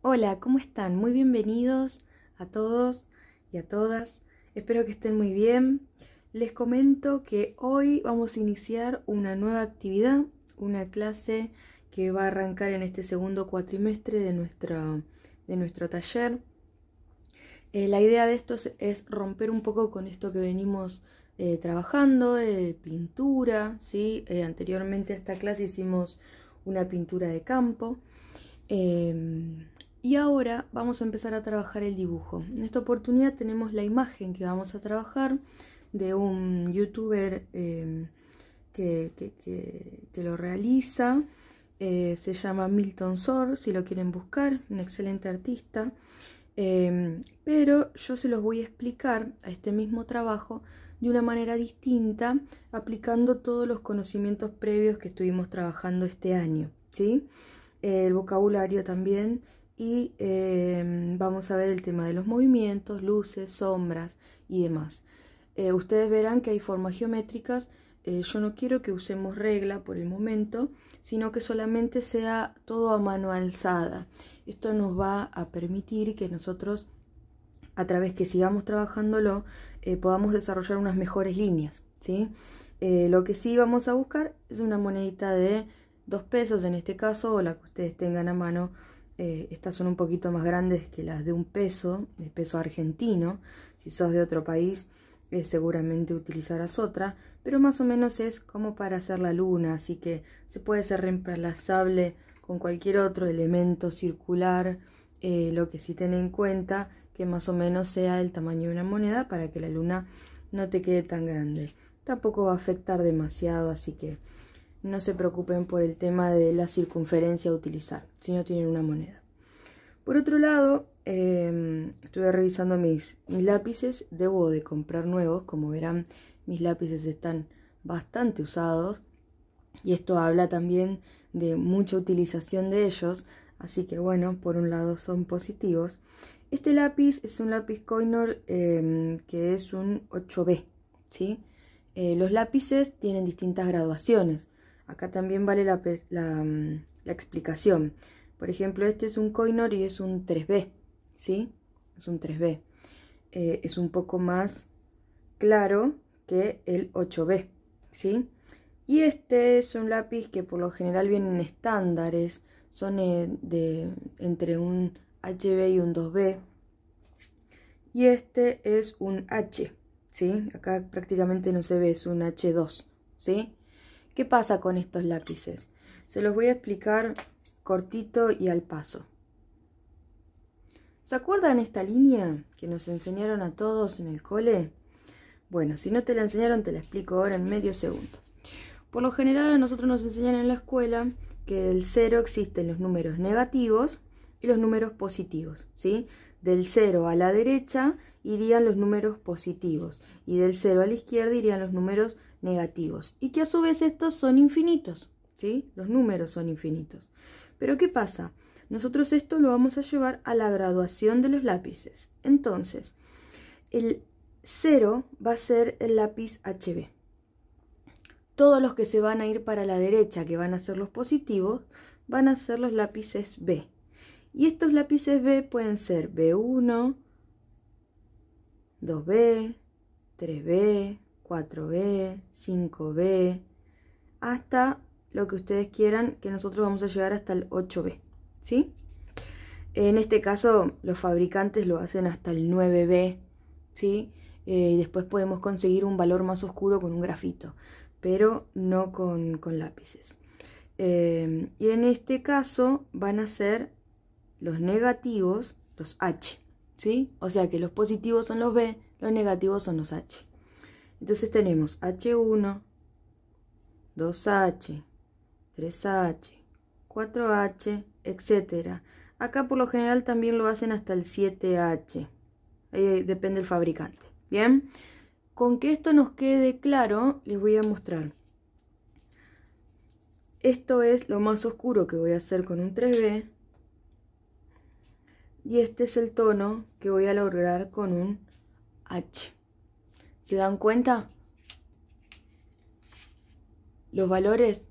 Hola, ¿cómo están? Muy bienvenidos a todos y a todas. Espero que estén muy bien. Les comento que hoy vamos a iniciar una nueva actividad, una clase que va a arrancar en este segundo cuatrimestre de nuestro, de nuestro taller. Eh, la idea de esto es, romper un poco con esto que venimos eh, trabajando, pintura, ¿sí? Eh, anteriormente a esta clase hicimos una pintura de campo. Em, y ahora vamos a empezar a trabajar el dibujo. En esta oportunidad tenemos la imagen que vamos a trabajar de un youtuber em, que, lo realiza. Eh, se llama Milton Sor, si lo quieren buscar, un excelente artista. Em, pero yo se los voy a explicar a este mismo trabajo de una manera distinta, aplicando todos los conocimientos previos que estuvimos trabajando este año. ¿sí? el vocabulario también y em, vamos a ver el tema de los movimientos, luces, sombras y demás. Eh, ustedes verán que hay formas geométricas. Eh, yo no quiero que usemos regla por el momento, sino que solamente sea todo a mano alzada. Esto nos va a permitir que nosotros, a través que sigamos trabajándolo, eh, podamos desarrollar unas mejores líneas. ¿sí? lo que sí vamos a buscar es una monedita de dos pesos en este caso, o la que ustedes tengan a mano eh, estas son un poquito más grandes que las de un peso, de peso argentino. Si sos de otro país, eh, seguramente utilizarás otra, pero más o menos es como para hacer la luna, así que se puede ser reemplazable con cualquier otro elemento circular, eh, lo que sí ten en cuenta que más o menos sea el tamaño de una moneda para que la luna no te quede tan grande. Tampoco va a afectar demasiado, así que no se preocupen por el tema de la circunferencia a utilizar, si no tienen una moneda. Por otro lado, em, estuve revisando mis, lápices, debo de comprar nuevos, como verán mis lápices están bastante usados y esto habla también de mucha utilización de ellos, así que bueno, por un lado son positivos. Este lápiz es un lápiz Coinor em, que es un 8B, ¿sí? Eh, los lápices tienen distintas graduaciones. Acá también vale mm, la, explicación. Por ejemplo, este es un Coinor y es un 3B, ¿sí? Es un 3B. Eh, es un poco más claro que el 8B, ¿sí? Y este es un lápiz que por lo general vienen estándares, son eh, de, entre un HB y un 2B. Y este es un H, ¿sí? Acá prácticamente no se ve, es un H2, ¿sí? ¿Qué pasa con estos lápices? Se los voy a explicar cortito y al paso. ¿Se acuerdan esta línea que nos enseñaron a todos en el cole? Bueno, si no te la enseñaron, te la explico ahora en medio segundo. Por lo general a nosotros nos enseñan en la escuela que del cero existen los números negativos y los números positivos, ¿sí? Del cero a la derecha irían los números positivos y del 0 a la izquierda irían los números negativos y que a su vez estos son infinitos, ¿sí? Los números son infinitos. Pero ¿qué pasa? Nosotros esto lo vamos a llevar a la graduación de los lápices. Entonces, el 0 va a ser el lápiz HB. Todos los que se van a ir para la derecha, que van a ser los positivos, van a ser los lápices B. Y estos lápices B pueden ser B1, 2B, 3B, 4B, 5B, hasta lo que ustedes quieran, que nosotros vamos a llegar hasta el 8B, ¿sí? En este caso, los fabricantes lo hacen hasta el 9B, ¿sí? Eh, y después podemos conseguir un valor más oscuro con un grafito, pero no con, lápices. Em, y en este caso van a ser los negativos, los H, o sea que los positivos son los B, los negativos son los H. Entonces tenemos H1, 2H, 3H, 4H, etc. Acá por lo general también lo hacen hasta el 7H. Ahí depende el fabricante. Bien, con que esto nos quede claro, les voy a mostrar. Esto es lo más oscuro que voy a hacer con un 3B. Y este es el tono que voy a lograr con un H. ¿Se dan cuenta? Los valores.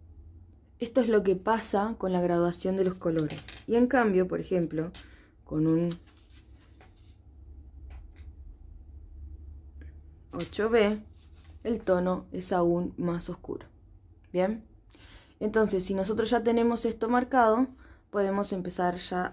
Esto es lo que pasa con la graduación de los colores. Y en cambio, por ejemplo, con un 8B, el tono es aún más oscuro. ¿Bien? Entonces, si nosotros ya tenemos esto marcado, podemos empezar ya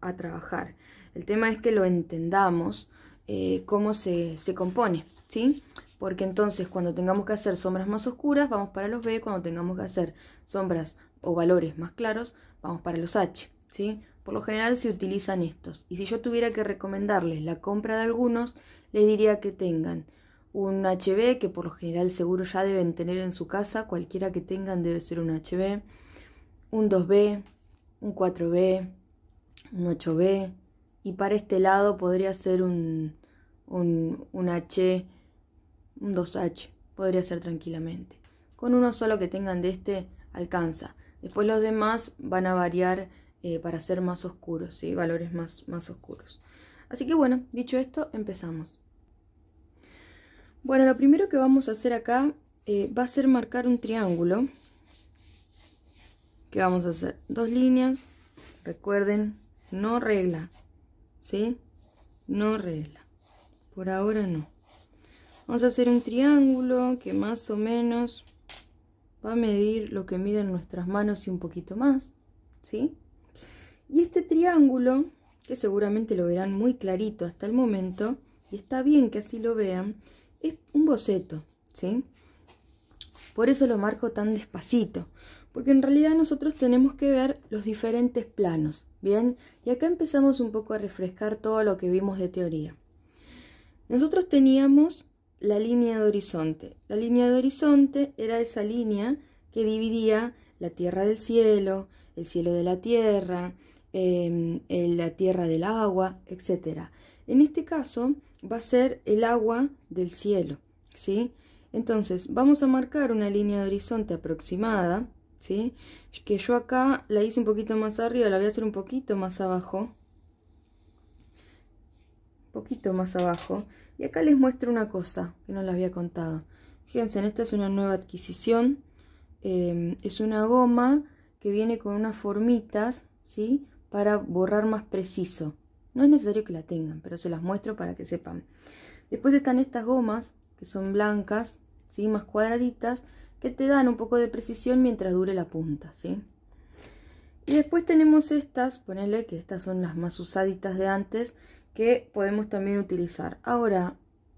a, trabajar. El tema es que lo entendamos eh, cómo se, se, compone, ¿sí? Porque entonces cuando tengamos que hacer sombras más oscuras, vamos para los B, cuando tengamos que hacer sombras o valores más claros, vamos para los H, ¿sí? Por lo general se utilizan estos. Y si yo tuviera que recomendarles la compra de algunos, les diría que tengan un HB, que por lo general seguro ya deben tener en su casa, cualquiera que tengan debe ser un HB, un 2B, un 4B, un 8B, y para este lado podría ser un, un, H, un 2H, podría ser tranquilamente. Con uno solo que tengan de este alcanza. Después los demás van a variar eh, para ser más oscuros, ¿sí? valores más, más oscuros. Así que bueno, dicho esto, empezamos. Bueno, lo primero que vamos a hacer acá eh, va a ser marcar un triángulo ¿Qué vamos a hacer? Dos líneas, recuerden, no regla, ¿sí? No regla, por ahora no. Vamos a hacer un triángulo que más o menos va a medir lo que miden nuestras manos y un poquito más, ¿sí? Y este triángulo, que seguramente lo verán muy clarito hasta el momento, y está bien que así lo vean, es un boceto, ¿sí? Por eso lo marco tan despacito, porque en realidad nosotros tenemos que ver los diferentes planos, ¿bien? Y acá empezamos un poco a refrescar todo lo que vimos de teoría. Nosotros teníamos la línea de horizonte. La línea de horizonte era esa línea que dividía la tierra del cielo, el cielo de la tierra, em, la tierra del agua, etc. En este caso va a ser el agua del cielo, ¿sí? Entonces vamos a marcar una línea de horizonte aproximada que yo acá la hice un poquito más arriba, la voy a hacer un poquito más abajo. Un poquito más abajo. Y acá les muestro una cosa que no les había contado. Fíjense, esta es una nueva adquisición. Em, es una goma que viene con unas formitas, ¿sí? Para borrar más preciso. No es necesario que la tengan, pero se las muestro para que sepan. Después están estas gomas, que son blancas, ¿sí? Más cuadraditas, te dan un poco de precisión mientras dure la punta, ¿sí? Y después tenemos estas, ponele que estas son las más usaditas de antes, que podemos también utilizar. Ahora,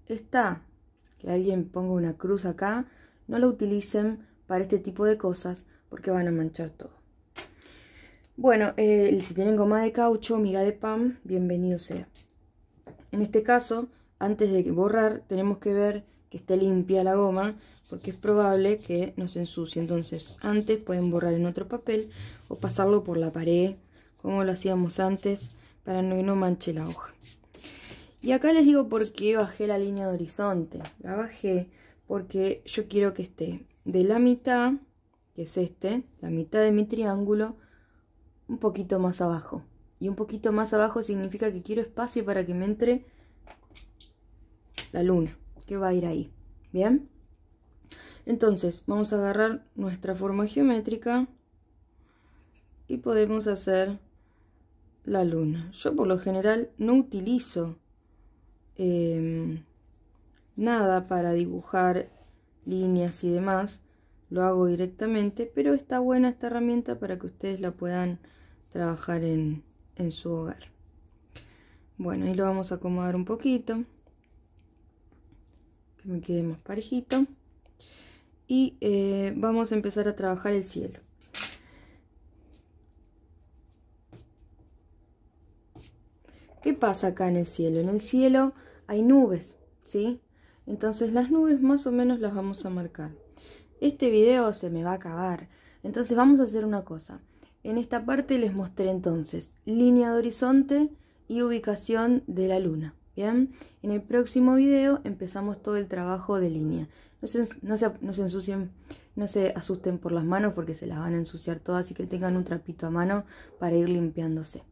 esta, que alguien ponga una cruz acá, no la utilicen para este tipo de cosas porque van a manchar todo. Bueno, eh, si tienen goma de caucho, miga de pan, bienvenido sea. En este caso, antes de borrar, tenemos que ver que esté limpia la goma porque es probable que nos ensucie. Entonces, antes pueden borrar en otro papel o pasarlo por la pared, como lo hacíamos antes, para que no manche la hoja. Y acá les digo por qué bajé la línea de horizonte. La bajé porque yo quiero que esté de la mitad, que es este, la mitad de mi triángulo, un poquito más abajo. Y un poquito más abajo significa que quiero espacio para que me entre la luna, que va a ir ahí. ¿Bien? Entonces, vamos a agarrar nuestra forma geométrica y podemos hacer la luna. Yo por lo general no utilizo em, nada para dibujar líneas y demás. Lo hago directamente, pero está buena esta herramienta para que ustedes la puedan trabajar en, en su hogar. Bueno, y lo vamos a acomodar un poquito. Que me quede más parejito y eh, vamos a empezar a trabajar el cielo. ¿Qué pasa acá en el cielo? En el cielo hay nubes, ¿sí? Entonces las nubes más o menos las vamos a marcar. Este video se me va a acabar. Entonces vamos a hacer una cosa. En esta parte les mostré entonces línea de horizonte y ubicación de la luna. Bien, en el próximo video empezamos todo el trabajo de línea. No se, no, se, ensucien, no asusten por las manos porque se las van a ensuciar todas y que tengan un trapito a mano para ir limpiándose.